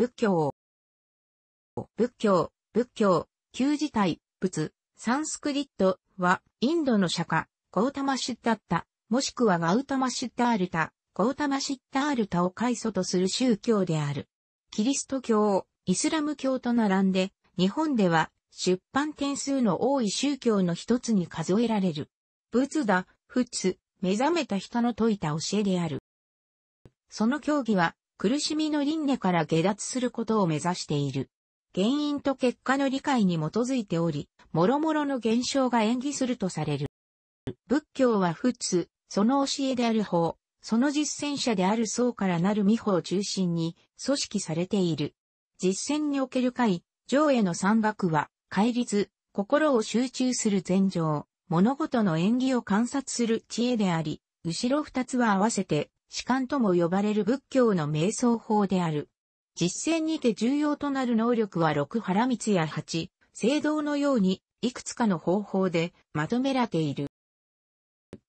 仏教。仏教、仏教、旧字体、仏、サンスクリットは、インドの釈迦、ゴータマシッタッタ、もしくはガウタマシッタールタ、ゴータマシッタールタを開祖とする宗教である。キリスト教、イスラム教と並んで、日本では出版点数の多い宗教の一つに数えられる。仏だ、仏、目覚めた人の説いた教えである。その教義は、苦しみの輪廻から下脱することを目指している。原因と結果の理解に基づいており、諸々の現象が演技するとされる。仏教は普通、その教えである法、その実践者である僧からなる未法を中心に組織されている。実践における会、上への三学は、戒律、心を集中する禅情、物事の演技を観察する知恵であり、後ろ二つは合わせて士官とも呼ばれる仏教の瞑想法である。実践にて重要となる能力は六原光や八、聖堂のように、いくつかの方法でまとめられている。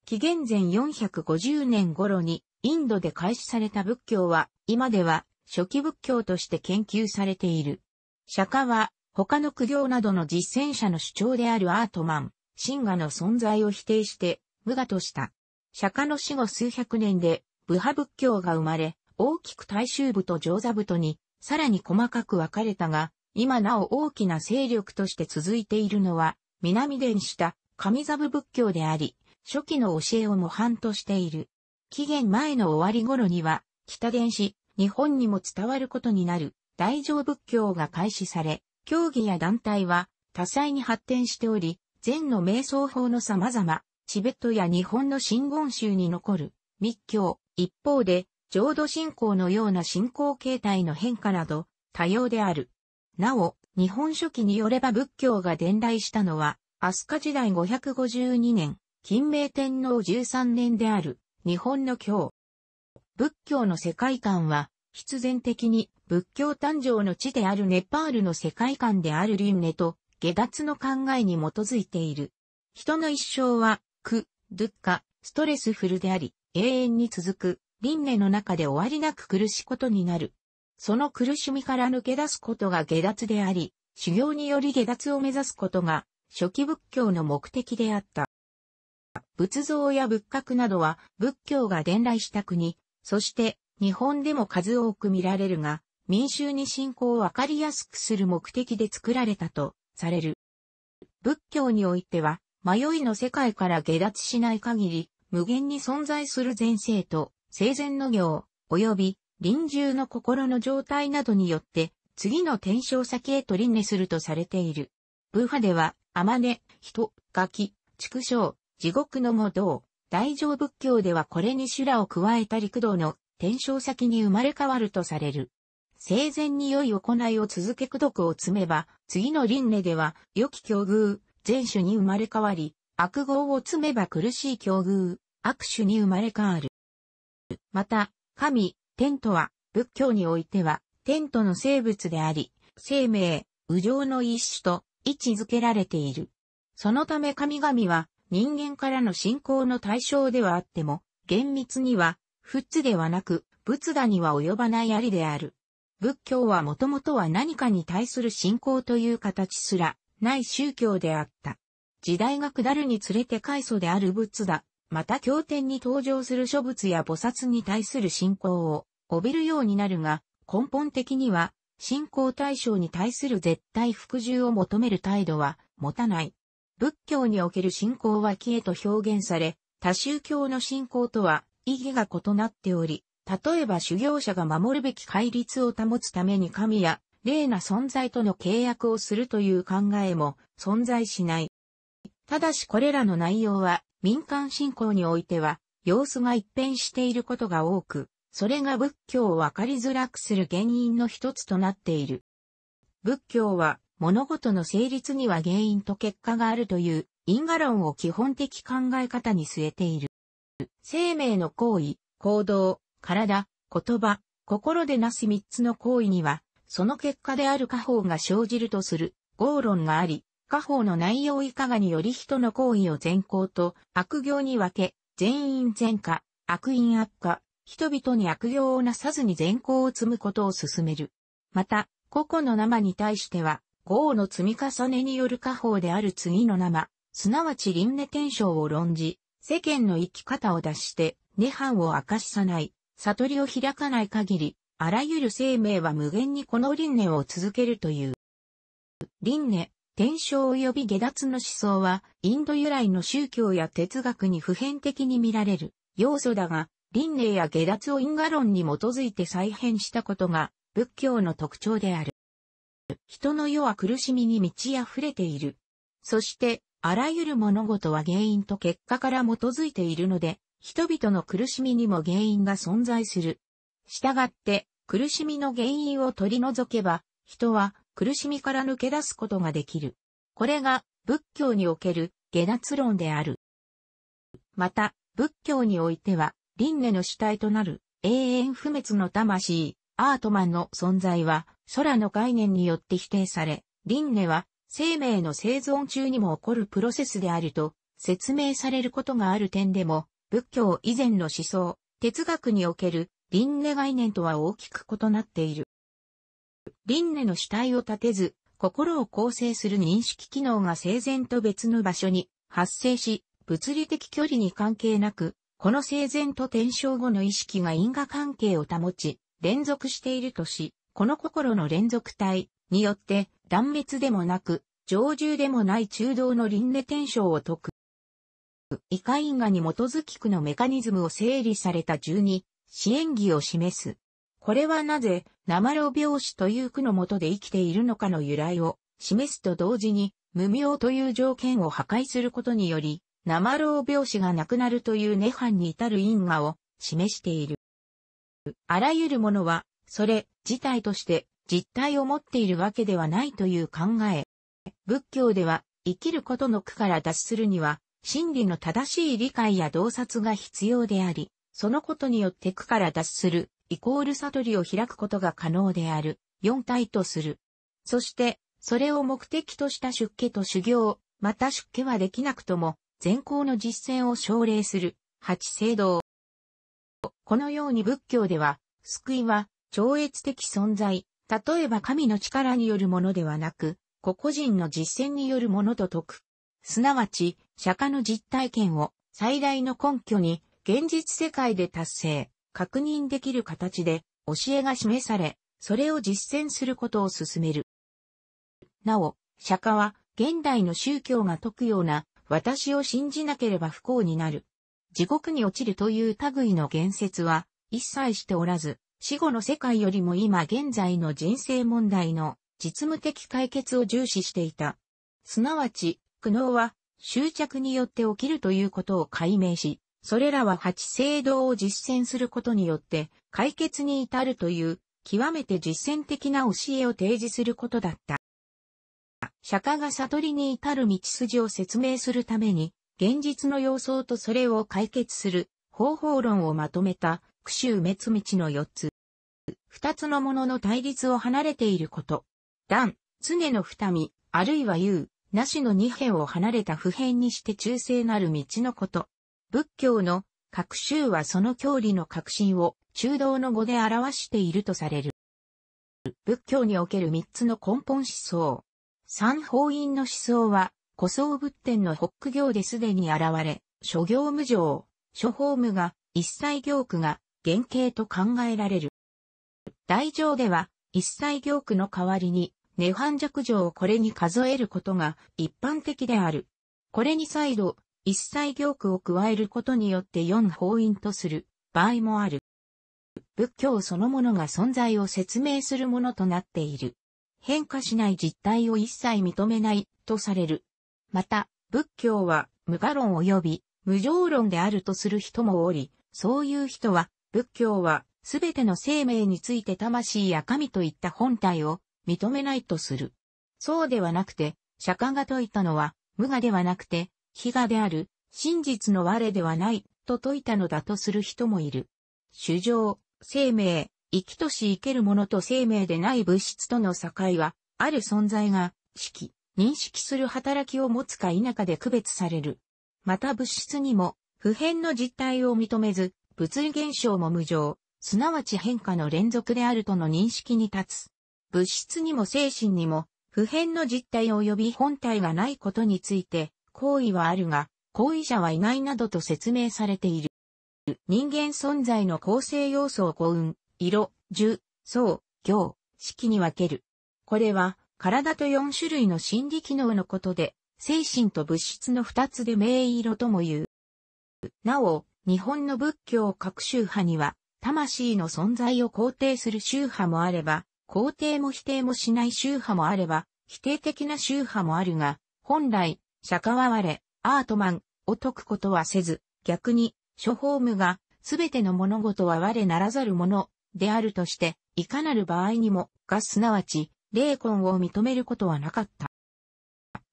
紀元前450年頃に、インドで開始された仏教は、今では初期仏教として研究されている。釈迦は、他の苦行などの実践者の主張であるアートマン、神話の存在を否定して、無我とした。釈迦の死後数百年で、部派仏教が生まれ、大きく大衆部と上座部とに、さらに細かく分かれたが、今なお大きな勢力として続いているのは、南伝した上座部仏教であり、初期の教えを模範としている。紀元前の終わり頃には、北伝し、日本にも伝わることになる、大乗仏教が開始され、教義や団体は多彩に発展しており、禅の瞑想法の様々、チベットや日本の真言宗に残る、密教、一方で、浄土信仰のような信仰形態の変化など、多様である。なお、日本書紀によれば仏教が伝来したのは、飛鳥時代552年、金明天皇13年である、日本の教。仏教の世界観は、必然的に仏教誕生の地であるネパールの世界観である輪廻と、下脱の考えに基づいている。人の一生は、苦、ドゥッカ、ストレスフルであり、永遠に続く、輪廻の中で終わりなく苦しいことになる。その苦しみから抜け出すことが下脱であり、修行により下脱を目指すことが、初期仏教の目的であった。仏像や仏閣などは仏教が伝来した国、そして日本でも数多く見られるが、民衆に信仰をわかりやすくする目的で作られたとされる。仏教においては、迷いの世界から下脱しない限り、無限に存在する前世と生前の行、及び臨終の心の状態などによって、次の転生先へと輪廻するとされている。ブーァでは、あまね、人、ガキ、畜生、地獄の五道、大乗仏教ではこれに修羅を加えた陸道の転生先に生まれ変わるとされる。生前に良い行いを続け苦毒を積めば、次の輪廻では、良き境遇、前種に生まれ変わり、悪号を積めば苦しい境遇、悪種に生まれ変わる。また、神、天とは、仏教においては、天との生物であり、生命、無常の一種と位置づけられている。そのため神々は、人間からの信仰の対象ではあっても、厳密には、仏ではなく、仏陀には及ばないありである。仏教はもともとは何かに対する信仰という形すら、ない宗教であった。時代が下るにつれて開祖である仏陀、また経典に登場する諸仏や菩薩に対する信仰を帯びるようになるが、根本的には信仰対象に対する絶対服従を求める態度は持たない。仏教における信仰は木へと表現され、多宗教の信仰とは意義が異なっており、例えば修行者が守るべき戒律を保つために神や霊な存在との契約をするという考えも存在しない。ただしこれらの内容は民間信仰においては、様子が一変していることが多く、それが仏教をわかりづらくする原因の一つとなっている。仏教は物事の成立には原因と結果があるという因果論を基本的考え方に据えている。生命の行為、行動、体、言葉、心でなす三つの行為には、その結果である過法が生じるとする合論があり、家法の内容以下がにより人の行為を善行と悪行に分け、善因善果、悪因悪化、人々に悪行をなさずに善行を積むことを進める。また、個々の生に対しては、業の積み重ねによる家法である次の生、すなわち輪廻転生を論じ、世間の生き方を脱して、涅槃を明かしさない、悟りを開かない限り、あらゆる生命は無限にこの輪廻を続けるという。輪廻天生及び下脱の思想は、インド由来の宗教や哲学に普遍的に見られる要素だが、輪廻や下脱を因果論に基づいて再編したことが、仏教の特徴である。人の世は苦しみに満ち溢れている。そして、あらゆる物事は原因と結果から基づいているので、人々の苦しみにも原因が存在する。したがって、苦しみの原因を取り除けば、人は苦しみから抜け出すことができる。これが仏教における下脱論である。また、仏教においては、輪廻の主体となる永遠不滅の魂、アートマンの存在は、空の概念によって否定され、輪廻は生命の生存中にも起こるプロセスであると説明されることがある点でも、仏教以前の思想、哲学における輪廻概念とは大きく異なっている。輪廻の主体を立てず、心を構成する認識機能が整然と別の場所に発生し、物理的距離に関係なく、この整然と転生後の意識が因果関係を保ち、連続しているとし、この心の連続体によって断滅でもなく、常住でもない中道の輪廻転生を解く。異界因果に基づき区のメカニズムを整理された十二、支援儀を示す。これはなぜ、生老病死という句のもとで生きているのかの由来を示すと同時に、無名という条件を破壊することにより、生老病死がなくなるという涅槃に至る因果を示している。あらゆるものは、それ自体として実体を持っているわけではないという考え。仏教では、生きることの苦から脱するには、真理の正しい理解や洞察が必要であり、そのことによって苦から脱するイコール悟りを開くことが可能である、四体とする。そして、それを目的とした出家と修行、また出家はできなくとも、善行の実践を奨励する、八聖道。このように仏教では、救いは超越的存在、例えば神の力によるものではなく、個々人の実践によるものと説く。すなわち、釈迦の実体験を最大の根拠に、現実世界で達成、確認できる形で教えが示され、それを実践することを進める。なお、釈迦は現代の宗教が説くような私を信じなければ不幸になる。地獄に落ちるという類の言説は一切しておらず、死後の世界よりも今現在の人生問題の実務的解決を重視していた。すなわち、苦悩は執着によって起きるということを解明し、それらは八聖道を実践することによって解決に至るという極めて実践的な教えを提示することだった。釈迦が悟りに至る道筋を説明するために、現実の様相とそれを解決する方法論をまとめた、苦衆滅道の四つ。二つのものの対立を離れていること。断、常の二見、あるいは有、なしの二辺を離れた普遍にして中性なる道のこと。仏教の各宗はその教理の革新を中道の語で表しているとされる。仏教における三つの根本思想。三法院の思想は、古僧仏典の北行ですでに現れ、諸行無常、諸法無が、一切行区が原型と考えられる。大乗では、一切行区の代わりに、涅槃弱乗をこれに数えることが一般的である。これに再度、一切行句を加えることによって四法印とする場合もある。仏教そのものが存在を説明するものとなっている。変化しない実態を一切認めないとされる。また、仏教は無我論及び無常論であるとする人もおり、そういう人は仏教はすべての生命について魂や神といった本体を認めないとする。そうではなくて、釈迦が説いたのは無我ではなくて非我である、真実の我ではない、と説いたのだとする人もいる。主情、生命、生きとし生けるものと生命でない物質との境は、ある存在が、識、認識する働きを持つか否かで区別される。また物質にも、普遍の実態を認めず、物理現象も無常、すなわち変化の連続であるとの認識に立つ。物質にも精神にも、普遍の実態及び本体がないことについて、行為はあるが、行為者はいないなどと説明されている。人間存在の構成要素を幸運、色、樹、層、行、式に分ける。これは、体と4種類の心理機能のことで、精神と物質の2つで名色とも言う。なお、日本の仏教各宗派には、魂の存在を肯定する宗派もあれば、肯定も否定もしない宗派もあれば、否定的な宗派もあるが、本来、釈迦は我、アートマンを解くことはせず、逆に、諸法無が、すべての物事は我ならざるもの、であるとして、いかなる場合にも、がすなわち、霊魂を認めることはなかった。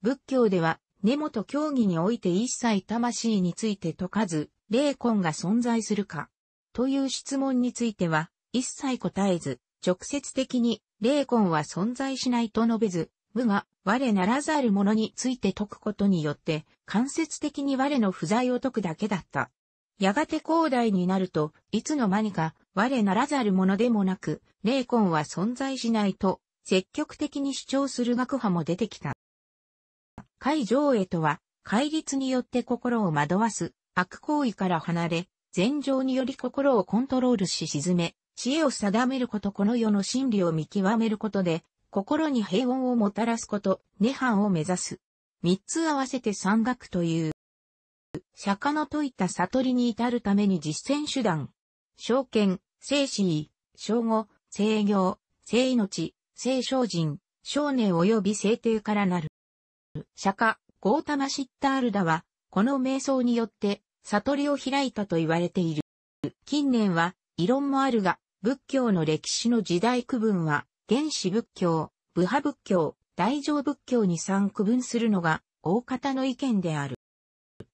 仏教では、根本教義において一切魂について解かず、霊魂が存在するか、という質問については、一切答えず、直接的に霊魂は存在しないと述べず、無が我ならざる者について解くことによって、間接的に我の不在を解くだけだった。やがて広大になると、いつの間にか、我ならざる者でもなく、霊魂は存在しないと、積極的に主張する学派も出てきた。海上へとは、戒律によって心を惑わす、悪行為から離れ、禅情により心をコントロールし沈め、知恵を定めることこの世の真理を見極めることで、心に平穏をもたらすこと、涅槃を目指す。三つ合わせて三学という。釈迦の説いた悟りに至るために実践手段。証券、生死、正語、生業、生命、生精人、少年及び聖帝からなる。釈迦、ゴータマシッタールダは、この瞑想によって、悟りを開いたと言われている。近年は、異論もあるが、仏教の歴史の時代区分は、原始仏教、部派仏教、大乗仏教に三区分するのが大方の意見である。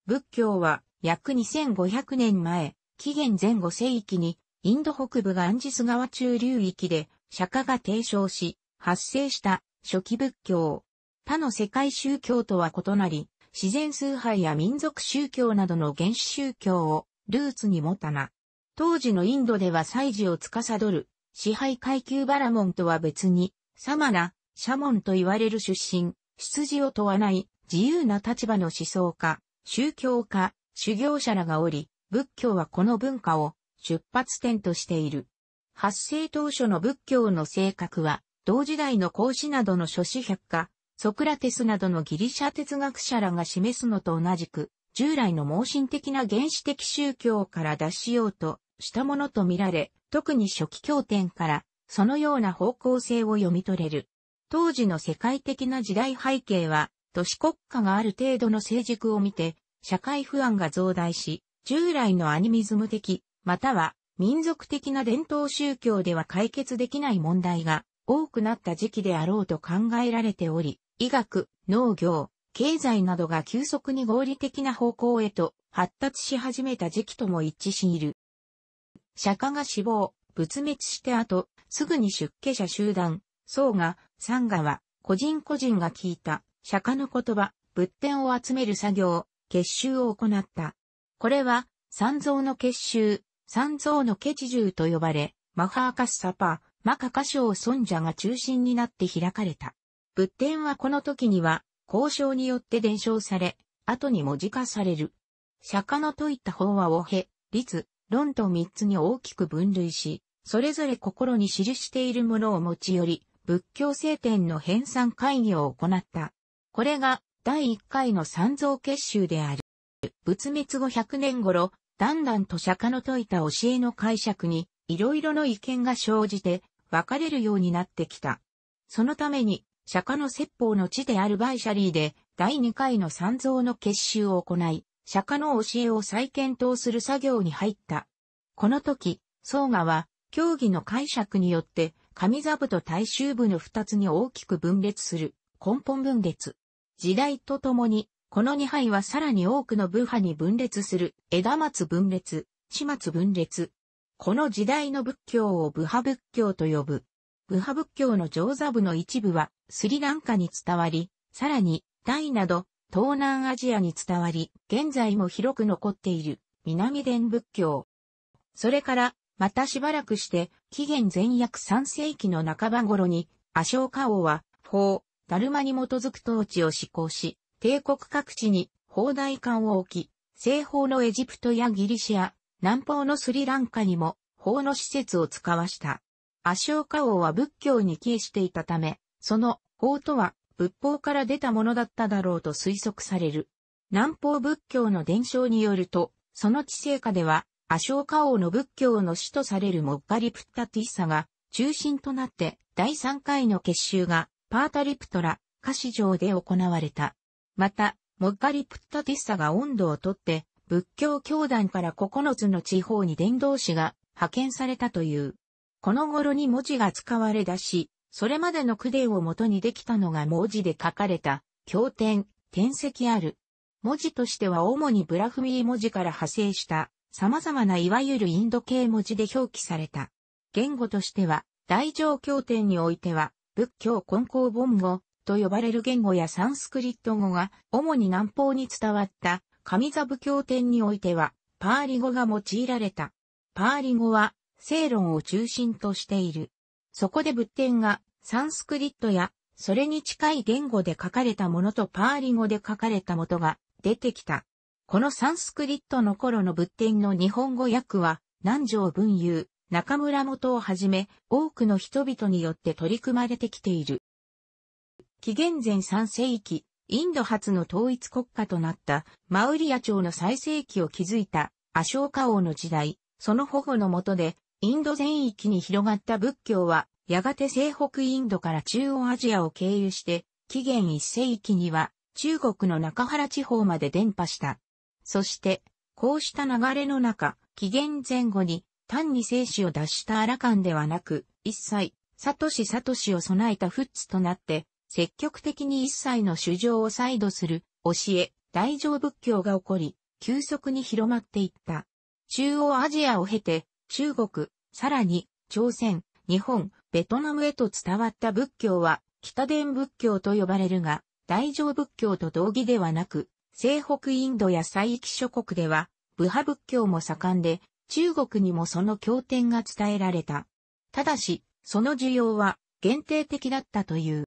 仏教は約2500年前、紀元前後世紀にインド北部がアンジス川中流域で釈迦が提唱し、発生した初期仏教。他の世界宗教とは異なり、自然崇拝や民族宗教などの原始宗教をルーツに持たな。当時のインドでは祭事を司る支配階級バラモンとは別に、サマナ、シャモンと言われる出身、出自を問わない自由な立場の思想家、宗教家、修行者らがおり、仏教はこの文化を出発点としている。発生当初の仏教の性格は、同時代の孔子などの諸子百科、ソクラテスなどのギリシャ哲学者らが示すのと同じく、従来の盲信的な原始的宗教から脱しようとしたものとみられ、特に初期経典から、そのような方向性を読み取れる。当時の世界的な時代背景は、都市国家がある程度の成熟を見て、社会不安が増大し、従来のアニミズム的、または民族的な伝統宗教では解決できない問題が多くなった時期であろうと考えられており、医学、農業、経済などが急速に合理的な方向へと発達し始めた時期とも一致している。釈迦が死亡、仏滅して後、すぐに出家者集団、僧が、三河、は、個人個人が聞いた、釈迦の言葉、仏典を集める作業、結集を行った。これは、三蔵の結集、三蔵の結獣と呼ばれ、マハーカスサパ、マカカショウ尊者が中心になって開かれた。仏典はこの時には、交渉によって伝承され、後に文字化される。釈迦の説いた法話を経、律、論と三つに大きく分類し、それぞれ心に記しているものを持ち寄り、仏教聖典の編纂会議を行った。これが第一回の三蔵結集である。仏滅後100年頃、だんだんと釈迦の説いた教えの解釈に、いろいろの意見が生じて、分かれるようになってきた。そのために、釈迦の説法の地であるバイシャリーで、第二回の三蔵の結集を行い、釈迦の教えを再検討する作業に入った。この時、僧賀は、教義の解釈によって、上座部と大衆部の二つに大きく分裂する、根本分裂。時代とともに、この二杯はさらに多くの部派に分裂する、枝松分裂、始末分裂。この時代の仏教を部派仏教と呼ぶ。部派仏教の上座部の一部は、スリランカに伝わり、さらに、タイなど、東南アジアに伝わり、現在も広く残っている南伝仏教。それから、またしばらくして、紀元前約3世紀の半ば頃に、アショウカ王は、法、ダルマに基づく統治を施行し、帝国各地に砲台艦を置き、西方のエジプトやギリシア、南方のスリランカにも、法の施設を使わした。アショウカ王は仏教に帰していたため、その法とは仏法から出たものだっただろうと推測される。南方仏教の伝承によると、その地政下では、アショーカ王の仏教の師とされるモッガリプッタティッサが中心となって第3回の結集がパータリプトラ、歌詞城で行われた。また、モッガリプッタティッサが温度をとって、仏教教団から9つの地方に伝道師が派遣されたという。この頃に文字が使われ出し、それまでの句伝をもとにできたのが文字で書かれた、経典、典石ある。文字としては主にブラフミー文字から派生した様々ないわゆるインド系文字で表記された。言語としては大乗経典においては仏教根高本語と呼ばれる言語やサンスクリット語が主に南方に伝わった上座部経典においてはパーリ語が用いられた。パーリ語は正論を中心としている。そこで仏典がサンスクリットやそれに近い言語で書かれたものとパーリ語で書かれたものが出てきた。このサンスクリットの頃の仏典の日本語訳は南条文雄、中村元をはじめ多くの人々によって取り組まれてきている。紀元前3世紀、インド初の統一国家となったマウリア朝の最盛期を築いたアショーカ王の時代、その保護の下でインド全域に広がった仏教は、やがて西北インドから中央アジアを経由して、紀元1世紀には中国の中原地方まで伝播した。そして、こうした流れの中、紀元前後に単に生死を脱したアラカンではなく、一切、サトシサトシを備えたフッツとなって、積極的に一切の主張を再度する、教え、大乗仏教が起こり、急速に広まっていった。中央アジアを経て、中国、さらに、朝鮮、日本、ベトナムへと伝わった仏教は、北伝仏教と呼ばれるが、大乗仏教と同義ではなく、西北インドや西域諸国では、部派仏教も盛んで、中国にもその経典が伝えられた。ただし、その需要は限定的だったという。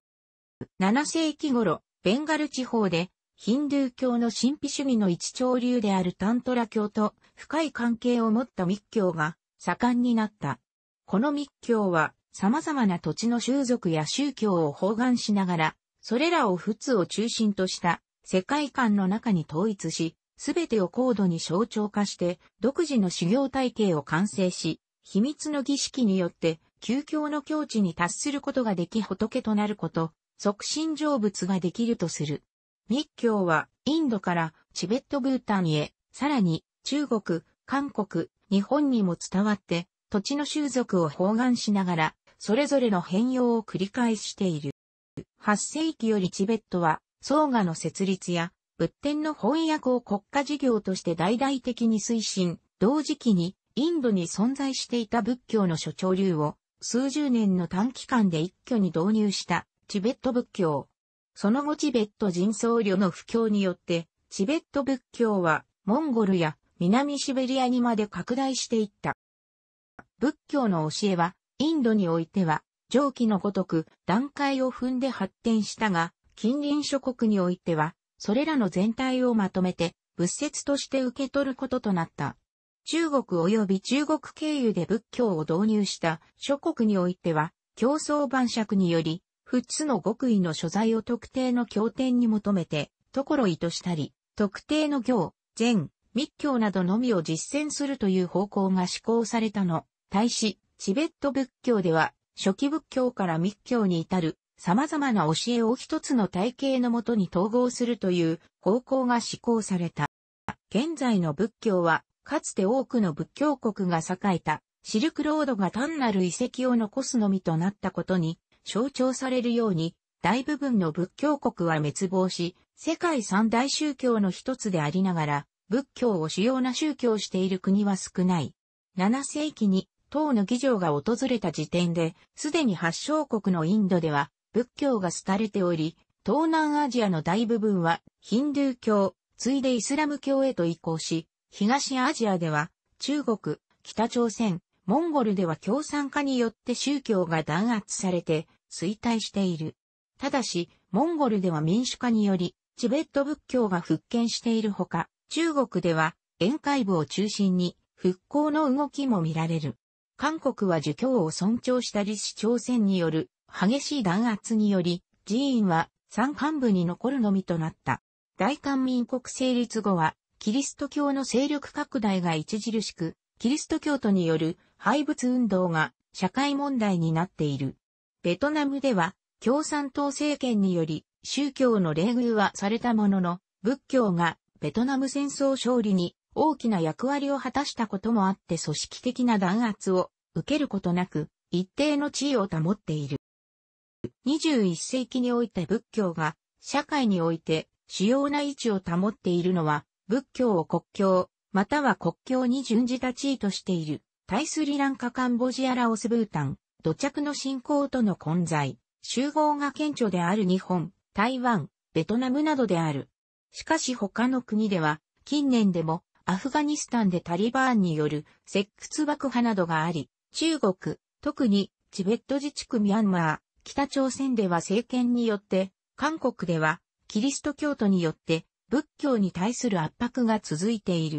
7世紀頃、ベンガル地方で、ヒンドゥー教の神秘主義の一潮流であるタントラ教と深い関係を持った密教が盛んになった。この密教は様々な土地の習俗や宗教を包含しながら、それらを仏を中心とした世界観の中に統一し、すべてを高度に象徴化して、独自の修行体系を完成し、秘密の儀式によって、究極の境地に達することができ仏となること、即身成仏ができるとする。密教は、インドからチベットブータンへ、さらに、中国、韓国、日本にも伝わって、土地の習俗を包含しながら、それぞれの変容を繰り返している。8世紀よりチベットは、僧我の設立や、仏典の翻訳を国家事業として大々的に推進、同時期に、インドに存在していた仏教の諸長流を、数十年の短期間で一挙に導入した、チベット仏教。その後チベット人僧侶の布教によって、チベット仏教は、モンゴルや南シベリアにまで拡大していった。仏教の教えは、インドにおいては、上記のごとく段階を踏んで発展したが、近隣諸国においては、それらの全体をまとめて、仏説として受け取ることとなった。中国及び中国経由で仏教を導入した諸国においては、競争晩酌により、二つの極意の所在を特定の経典に求めて、ところ意としたり、特定の行、善、密教などのみを実践するという方向が施行されたの。対し、チベット仏教では、初期仏教から密教に至る様々な教えを一つの体系のもとに統合するという方向が施行された。現在の仏教は、かつて多くの仏教国が栄えたシルクロードが単なる遺跡を残すのみとなったことに象徴されるように、大部分の仏教国は滅亡し、世界三大宗教の一つでありながら、仏教を主要な宗教している国は少ない。7世紀に唐の議場が訪れた時点で、すでに発祥国のインドでは仏教が廃れており、東南アジアの大部分はヒンドゥー教、ついでイスラム教へと移行し、東アジアでは中国、北朝鮮、モンゴルでは共産化によって宗教が弾圧されて衰退している。ただし、モンゴルでは民主化により、チベット仏教が復権しているほか、中国では宴会部を中心に復興の動きも見られる。韓国は儒教を尊重した李氏朝鮮による激しい弾圧により、寺院は山間部に残るのみとなった。大韓民国成立後は、キリスト教の勢力拡大が著しく、キリスト教徒による廃物運動が社会問題になっている。ベトナムでは、共産党政権により宗教の冷遇はされたものの、仏教がベトナム戦争勝利に大きな役割を果たしたこともあって組織的な弾圧を受けることなく一定の地位を保っている。21世紀において仏教が社会において主要な位置を保っているのは仏教を国教または国教に準じた地位としているタイスリランカカンボジアラオスブータン土着の信仰との混在集合が顕著である日本台湾ベトナムなどである。しかし他の国では、近年でもアフガニスタンでタリバーンによる石窟爆破などがあり、中国、特にチベット自治区ミャンマー、北朝鮮では政権によって、韓国ではキリスト教徒によって仏教に対する圧迫が続いている。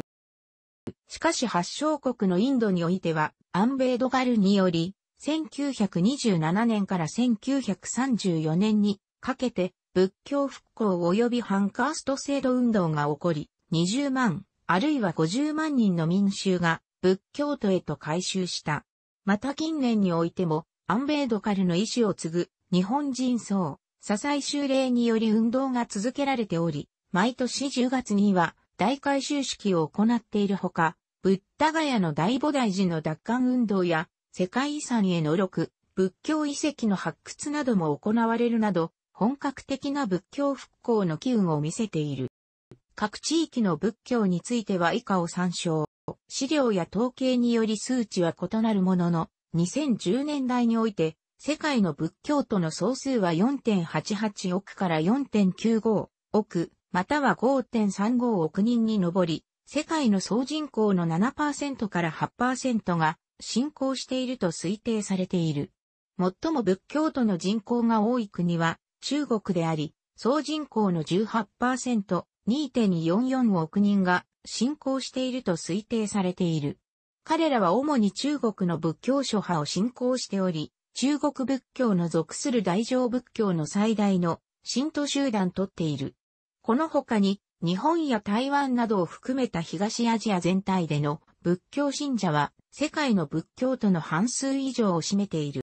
しかし発祥国のインドにおいては、アンベイドガルにより、1927年から1934年にかけて仏教復興及び反カースト制度運動が起こり、20万、あるいは50万人の民衆が仏教徒へと改宗した。また近年においても、アンベードカルの意志を継ぐ日本人層、支え修例により運動が続けられており、毎年10月には大改修式を行っているほか、ブッダガヤの大菩提寺の奪還運動や世界遺産への6、仏教遺跡の発掘なども行われるなど、本格的な仏教復興の機運を見せている。各地域の仏教については以下を参照。資料や統計により数値は異なるものの、2010年代において、世界の仏教徒の総数は4.88億から4.95億、または5.35億人に上り、世界の総人口の7%から8%が信仰していると推定されている。最も仏教徒の人口が多い国は中国であり、総人口の18%、2.244億人が信仰していると推定されている。彼らは主に中国の仏教諸派を信仰しており、中国仏教の属する大乗仏教の最大の信徒集団とっている。この他に、日本や台湾などを含めた東アジア全体での仏教信者は世界の仏教徒の半数以上を占めている。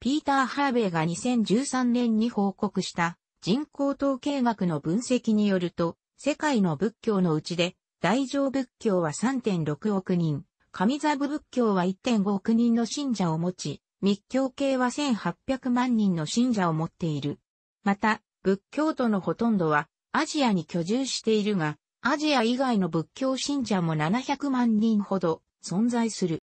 ピーター・ハーベイが2013年に報告した人口統計学の分析によると、世界の仏教のうちで、大乗仏教は3.6億人、神座部仏教は1.5億人の信者を持ち、密教系は1800万人の信者を持っている。また、仏教徒のほとんどはアジアに居住しているが、アジア以外の仏教信者も700万人ほど存在する。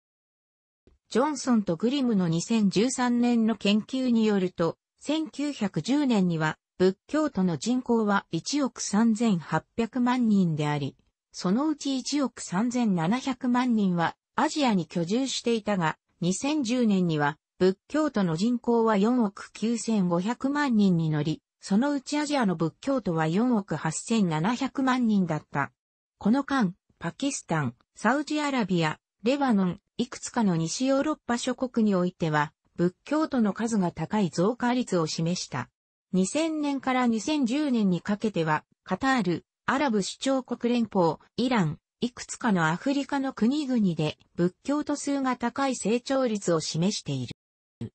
ジョンソンとグリムの2013年の研究によると、1910年には仏教徒の人口は1億3800万人であり、そのうち1億3700万人はアジアに居住していたが、2010年には仏教徒の人口は4億9500万人に乗り、そのうちアジアの仏教徒は4億8700万人だった。この間、パキスタン、サウジアラビア、レバノン、いくつかの西ヨーロッパ諸国においては、仏教徒の数が高い増加率を示した。2000年から2010年にかけては、カタール、アラブ首長国連邦、イラン、いくつかのアフリカの国々で仏教徒数が高い成長率を示している。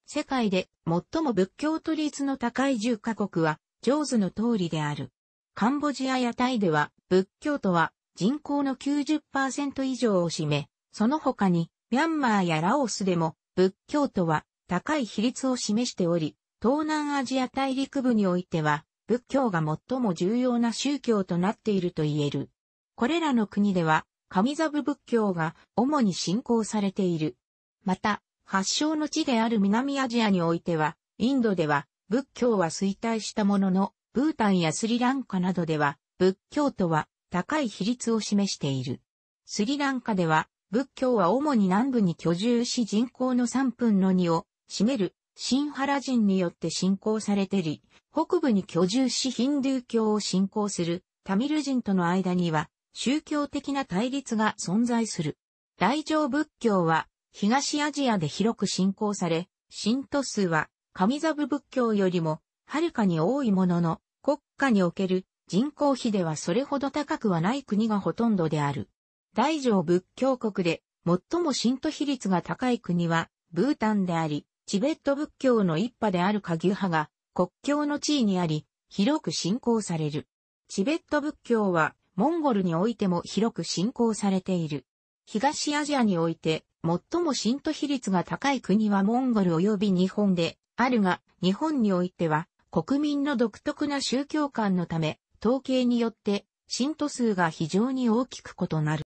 世界で最も仏教徒率の高い10カ国は、上手の通りである。カンボジアやタイでは、仏教徒は人口の90%以上を占め、その他にミャンマーやラオスでも仏教徒は高い比率を示しており、東南アジア大陸部においては仏教が最も重要な宗教となっていると言える。これらの国では、神座部仏教が主に信仰されている。また、発祥の地である南アジアにおいては、インドでは仏教は衰退したものの、ブータンやスリランカなどでは、仏教徒は高い比率を示している。スリランカでは仏教は主に南部に居住し人口の3分の2を占める新原人によって信仰されてり、北部に居住しヒンドゥー教を信仰するタミル人との間には宗教的な対立が存在する。大乗仏教は東アジアで広く信仰され、信徒数は神座部仏教よりもはるかに多いものの国家における人口比ではそれほど高くはない国がほとんどである。大乗仏教国で、最も信徒比率が高い国は、ブータンであり、チベット仏教の一派であるカギュ派が、国境の地位にあり、広く信仰される。チベット仏教は、モンゴルにおいても広く信仰されている。東アジアにおいて、最も信徒比率が高い国はモンゴル及び日本で、あるが、日本においては、国民の独特な宗教観のため、統計によって、信徒数が非常に大きく異なる。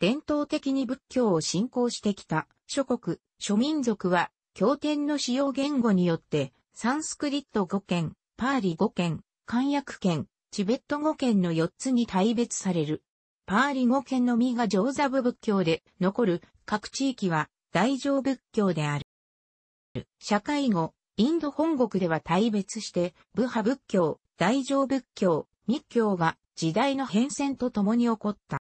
伝統的に仏教を信仰してきた諸国、諸民族は、経典の使用言語によって、サンスクリット語圏、パーリ語圏、漢訳圏、チベット語圏の4つに大別される。パーリ語圏のみが上座部仏教で残る各地域は大乗仏教である。社会後、インド本国では大別して、部派仏教、大乗仏教、密教が時代の変遷とともに起こった。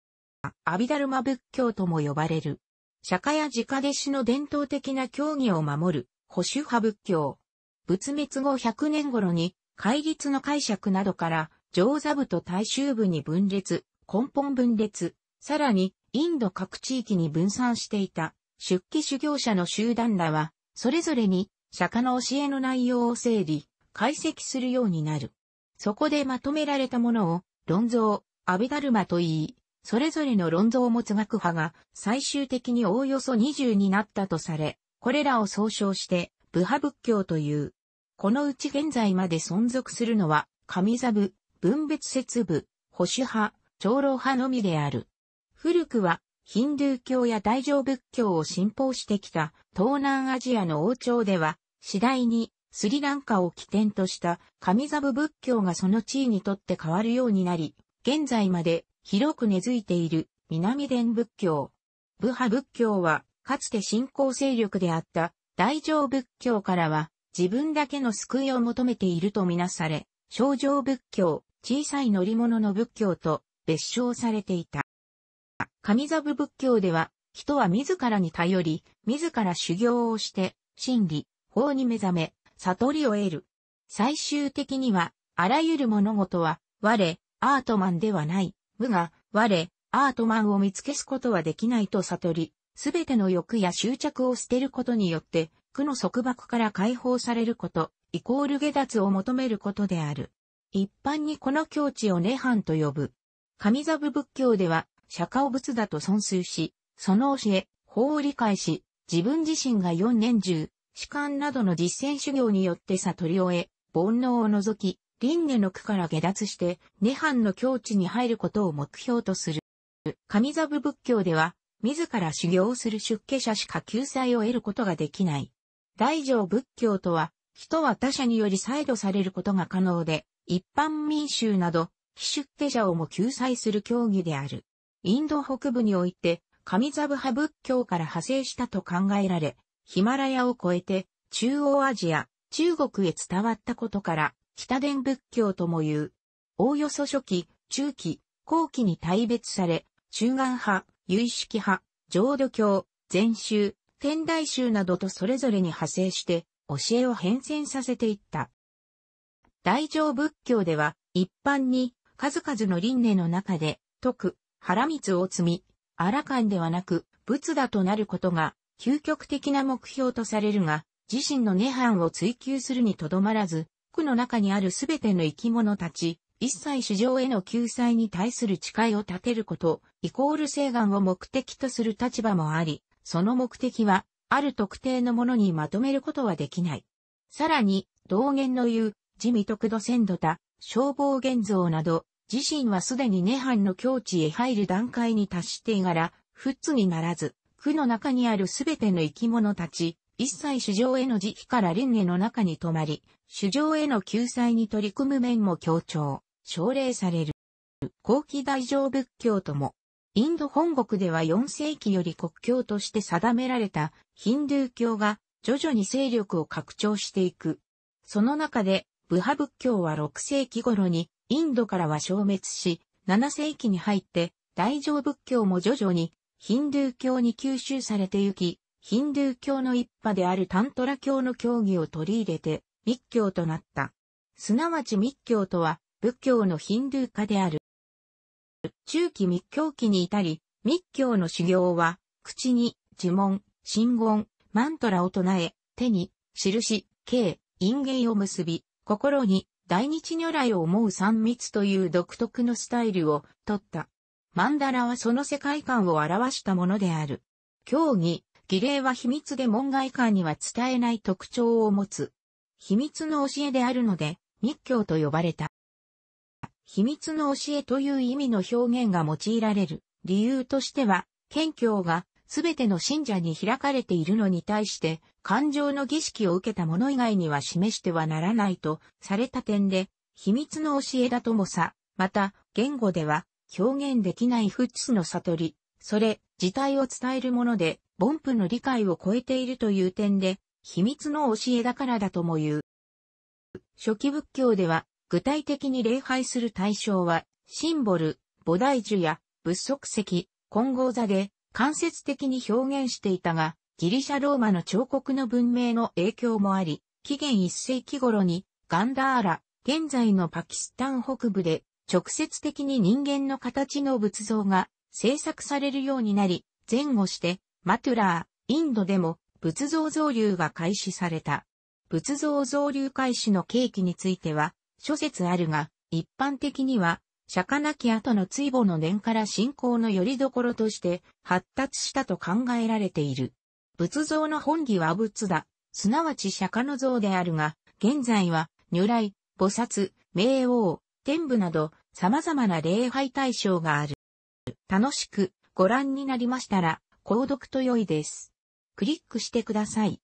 アビダルマ仏教とも呼ばれる。釈迦や直弟子の伝統的な教義を守る保守派仏教。仏滅後100年頃に、戒律の解釈などから、上座部と大衆部に分裂、根本分裂、さらに、インド各地域に分散していた、出家修行者の集団らは、それぞれに、釈迦の教えの内容を整理、解析するようになる。そこでまとめられたものを、論像、アビダルマと言い、それぞれの論像持つ学派が最終的におおよそ20になったとされ、これらを総称して部派仏教という。このうち現在まで存続するのは、上座部、分別節部、保守派、長老派のみである。古くは、ヒンドゥー教や大乗仏教を信奉してきた東南アジアの王朝では、次第にスリランカを起点とした神座部仏教がその地位にとって変わるようになり、現在まで広く根付いている南伝仏教。部派仏教は、かつて信仰勢力であった大乗仏教からは、自分だけの救いを求めているとみなされ、小乗仏教、小さい乗り物の仏教と別称されていた。上座部仏教では、人は自らに頼り、自ら修行をして、真理、法に目覚め、悟りを得る。最終的には、あらゆる物事は、我、アートマンではない、無が、我、アートマンを見つけすことはできないと悟り、すべての欲や執着を捨てることによって、苦の束縛から解放されること、イコール下脱を求めることである。一般にこの境地を涅槃と呼ぶ。神座部仏教では、釈迦を仏だと尊崇し、その教え、法を理解し、自分自身が四年中、士官などの実践修行によって悟りを得、煩悩を除き、輪廻の区から下脱して、涅槃の境地に入ることを目標とする。神座部仏教では、自ら修行する出家者しか救済を得ることができない。大乗仏教とは、人は他者により再度されることが可能で、一般民衆など、非出家者をも救済する教義である。インド北部において、神座部派仏教から派生したと考えられ、ヒマラヤを越えて、中央アジア、中国へ伝わったことから、北伝仏教とも言う。おおよそ初期、中期、後期に大別され、中岸派、有識派、浄土教、禅宗、天台宗などとそれぞれに派生して、教えを変遷させていった。大乗仏教では、一般に、数々の輪廻の中で、徳、腹蜜を積み、荒間ではなく、仏だとなることが、究極的な目標とされるが、自身の涅槃を追求するにとどまらず、ックの中にあるすべての生き物たち、一切市場への救済に対する誓いを立てること、イコール請願を目的とする立場もあり、その目的は、ある特定のものにまとめることはできない。さらに、道元の言う、地味徳土仙土た、消防現像など、自身はすでに涅槃の境地へ入る段階に達していがら、仏にならず、苦の中にあるすべての生き物たち、一切主上への慈悲から輪廻の中に止まり、主上への救済に取り組む面も強調、奨励される。後期大乗仏教とも、インド本国では4世紀より国教として定められたヒンドゥー教が徐々に勢力を拡張していく。その中で、ブハ仏教は6世紀頃にインドからは消滅し、7世紀に入って大乗仏教も徐々にヒンドゥー教に吸収されてゆき、ヒンドゥー教の一派であるタントラ教の教義を取り入れて密教となった。すなわち密教とは仏教のヒンドゥー化である。中期密教期に至り、密教の修行は、口に呪文、真言、マントラを唱え、手に、印、形、陰縁を結び、心に、大日如来を思う三密という独特のスタイルを取った。マンダラはその世界観を表したものである。教義、儀礼は秘密で門外漢には伝えない特徴を持つ。秘密の教えであるので、密教と呼ばれた。秘密の教えという意味の表現が用いられる理由としては、謙教が全ての信者に開かれているのに対して、感情の儀式を受けた者以外には示してはならないとされた点で、秘密の教えだともさ、また、言語では表現できない不知の悟り、それ自体を伝えるもので、ンプの理解を超えているという点で、秘密の教えだからだとも言う。初期仏教では、具体的に礼拝する対象は、シンボル、菩提樹や仏足石、混合座で間接的に表現していたが、ギリシャ・ローマの彫刻の文明の影響もあり、紀元1世紀頃にガンダーラ、現在のパキスタン北部で直接的に人間の形の仏像が制作されるようになり、前後してマトゥラー、インドでも仏像増流が開始された。仏像増流開始の契機については、諸説あるが、一般的には、釈迦なき後の追母の年から信仰の拠り所として発達したと考えられている。仏像の本義は仏だ、すなわち釈迦の像であるが、現在は、如来、菩薩、冥王、天部など、様々な礼拝対象がある。楽しくご覧になりましたら、購読と良いです。クリックしてください。